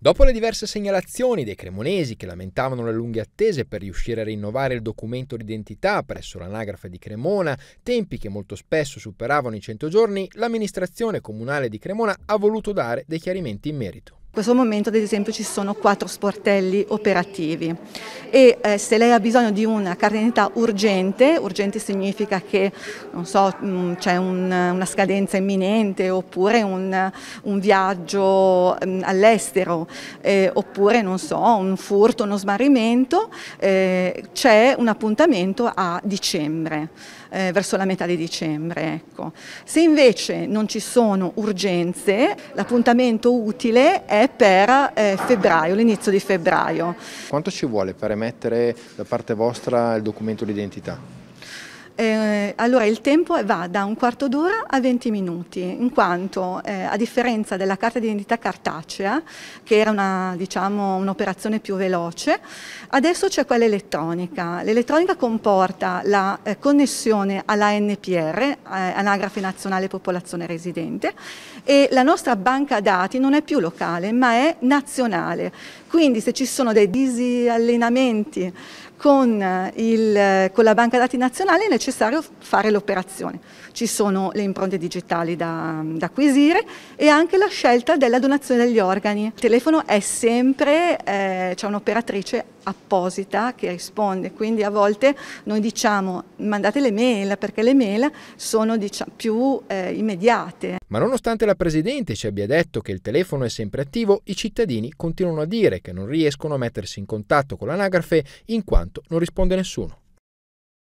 Dopo le diverse segnalazioni dei cremonesi che lamentavano le lunghe attese per riuscire a rinnovare il documento d'identità presso l'anagrafe di Cremona, tempi che molto spesso superavano i 100 giorni, l'amministrazione comunale di Cremona ha voluto dare dei chiarimenti in merito questo momento ad esempio ci sono quattro sportelli operativi e eh, se lei ha bisogno di una cardenità urgente, urgente significa che non so, mm, c'è un, una scadenza imminente oppure un, un viaggio mh, mm, all'estero eh, oppure so, un furto, uno smarrimento, eh, c'è un appuntamento a dicembre. Eh, verso la metà di dicembre. Ecco. Se invece non ci sono urgenze, l'appuntamento utile è per eh, febbraio, l'inizio di febbraio. Quanto ci vuole per emettere da parte vostra il documento d'identità? Eh, allora il tempo va da un quarto d'ora a 20 minuti, in quanto eh, a differenza della carta d'identità cartacea, che era diciamo, un'operazione diciamo, un più veloce, adesso c'è quella elettronica. L'elettronica comporta la eh, connessione all'ANPR, eh, Anagrafe Nazionale Popolazione Residente, e la nostra banca dati non è più locale ma è nazionale, quindi se ci sono dei disallenamenti con, eh, il, eh, con la banca dati nazionale è necessario fare l'operazione. Ci sono le impronte digitali da, da, acquisire e anche la scelta della donazione degli organi. Il telefono è sempre, eh, c'è un'operatrice apposita che risponde, quindi a volte noi diciamo mandate le mail perché le mail sono diciamo, più eh, immediate. Ma nonostante la Presidente ci abbia detto che il telefono è sempre attivo, i cittadini continuano a dire che non riescono a mettersi in contatto con l'anagrafe in quanto non risponde nessuno.